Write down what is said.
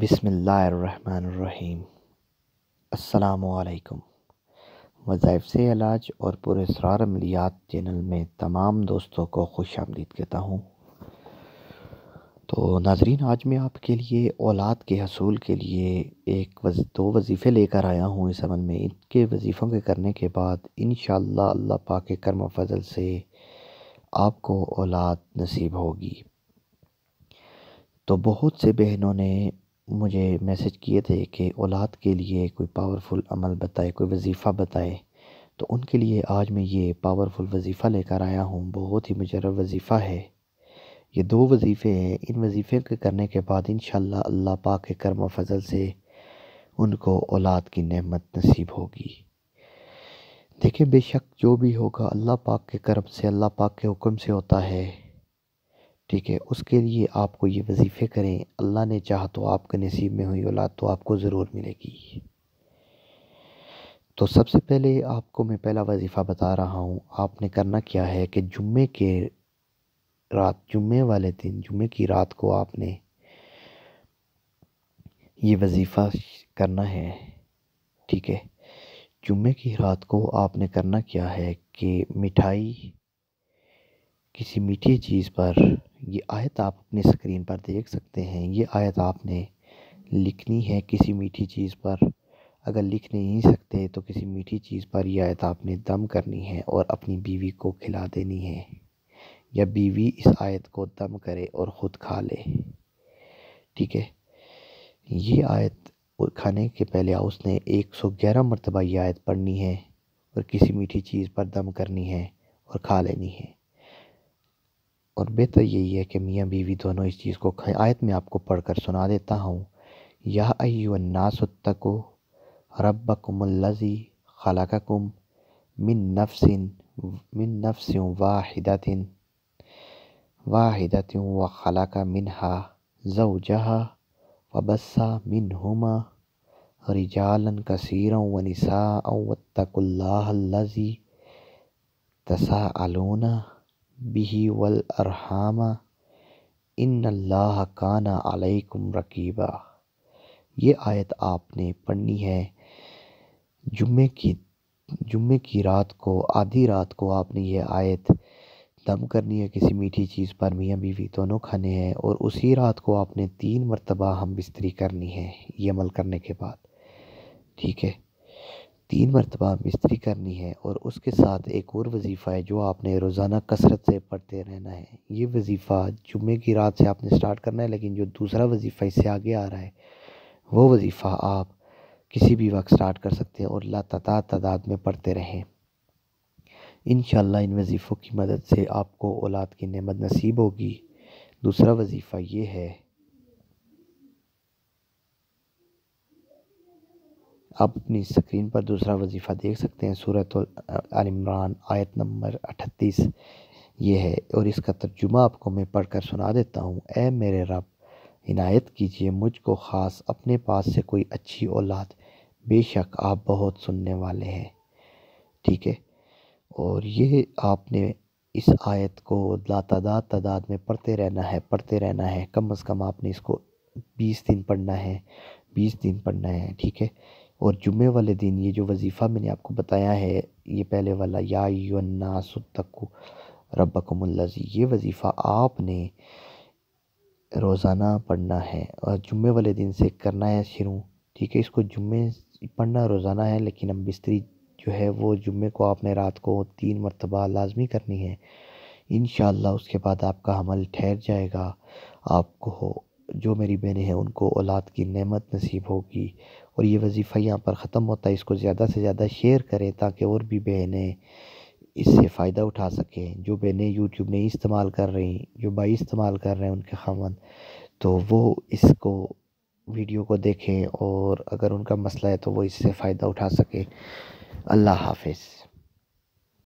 बिसमीम अल्लाम वज़ाइफ से इलाज और पुरसरार अमलियात चैनल में तमाम दोस्तों को खुश आमदीद कहता हूँ तो नाजरीन आज मैं आपके लिए औलाद के हसूल के लिए एक वज, दो वजीफ़े लेकर आया हूँ इस अमल में इनके वजीफ़ों के करने के बाद इन अल्लाह पाक के कर्म फजल से आपको औलाद नसीब होगी तो बहुत से बहनों ने मुझे मैसेज किए थे कि औलाद के लिए कोई पावरफुल अमल बताए कोई वजीफ़ा बताए तो उनके लिए आज मैं ये पावरफुल वजीफ़ा लेकर आया हूँ बहुत ही मुजरब वजीफ़ा है ये दो वजीफ़े हैं इन वजीफ़े के करने के बाद इन अल्लाह पाक के कर्म फजल से उनको औलाद की नहमत नसीब होगी देखें बेशक जो भी होगा अल्लाह पाक के कर्म से अल्लाह पाक के हुक्म से होता है ठीक है उसके लिए आपको ये वजीफ़े करें अल्लाह ने चाह तो आपके नसीब में हुई औलाद तो आपको ज़रूर मिलेगी तो सबसे पहले आपको मैं पहला वजीफ़ा बता रहा हूँ आपने करना क्या है कि जुम्मे के रात जुम्मे वाले दिन जुम्मे की रात को आपने ये वजीफ़ा करना है ठीक है जुम्मे की रात को आपने करना क्या है कि मिठाई किसी मीठी चीज़ पर ये आयत आप अपनी स्क्रीन पर देख सकते हैं ये आयत आपने लिखनी है किसी मीठी चीज़ पर अगर लिख नहीं सकते तो किसी मीठी चीज़ पर यह आयत आपने दम करनी है और अपनी बीवी को खिला देनी है या बीवी इस आयत को दम करे और ख़ुद खा ले ठीक है ये आयत खाने के पहले उसने 111 मरतबा ये आयत पढ़नी है और किसी मीठी चीज़ पर दम करनी है और खा लेनी है और बेहतर यही है कि मियाँ बीवी दोनों इस चीज़ को आयत में आपको पढ़कर सुना देता हूँ यह अयुन्नासको रबकुमल्लजी खलाकुम मिन नफसिन मिन नफ्स वाहिदिन वाहिदातिन व खलाका मिनहा जहा वबस्सा मिन हुमा रिजालन कसीर व निसा वतकुल्लाजी तसा अलोना बिही वल अरहामा इन्नल्लाह काना अलैकुम रकीबा ये आयत आपने पढ़नी है जुम्मे की जुम्मे की रात को आधी रात को आपने ये आयत दम करनी है किसी मीठी चीज़ पर मियाँ बीवी दोनों खाने हैं और उसी रात को आपने तीन मरतबा हम बिस्तरी करनी है ये अमल करने के बाद ठीक है तीन मरतबा मिस्त्री करनी है और उसके साथ एक और वजीफ़ा है जो आपने रोज़ाना कसरत से पढ़ते रहना है ये वजीफ़ा जुम्मे की रात से आपने स्टार्ट करना है लेकिन जो दूसरा वजीफ़ा इससे आगे आ रहा है वो वजीफ़ा आप किसी भी वक्त स्टार्ट कर सकते हैं और लातादात तादाद में पढ़ते रहें इन इन वजीफ़ों की मदद से आपको औलाद की नमत नसीब होगी दूसरा वजीफ़ा ये है आप अपनी स्क्रीन पर दूसरा वजीफ़ा देख सकते हैं सूरत इमरान आयत नंबर अठतीस ये है और इसका तर्जुमा आपको मैं पढ़ कर सुना देता हूँ ए मेरे रब इनायत कीजिए मुझको ख़ास अपने पास से कोई अच्छी औलाद बेशक आप बहुत सुनने वाले हैं ठीक है और ये आपने इस आयत को लातादाद तादाद में पढ़ते रहना है पढ़ते रहना है कम अज़ कम आपने इसको बीस दिन पढ़ना है बीस दिन पढ़ना है ठीक है और जुमे वाले दिन ये जो वजीफ़ा मैंने आपको बताया है ये पहले वाला या युन्नासुतकु ये वजीफ़ा आपने रोज़ाना पढ़ना है और जुम्मे वाले दिन से करना है शुरू ठीक है इसको जुमे पढ़ना रोज़ाना है लेकिन अब बिस्तरी जो है वो जुमे को आपने रात को तीन मरतबा लाजमी करनी है इन उसके बाद आपका हमल ठहर जाएगा आपको जो मेरी बहनें हैं उनको औलाद की नमत नसीब होगी और ये वजीफ़ा यहाँ पर ख़त्म होता है इसको ज़्यादा से ज़्यादा शेयर करें ताकि और भी बहनें इससे फ़ायदा उठा सकें जो बहनें यूट्यूब नहीं इस्तेमाल कर रही जो भाई इस्तेमाल कर रहे हैं उनके खामन तो वो इसको वीडियो को देखें और अगर उनका मसला है तो वो इससे फ़ायदा उठा सकें अल्लाह हाफिज़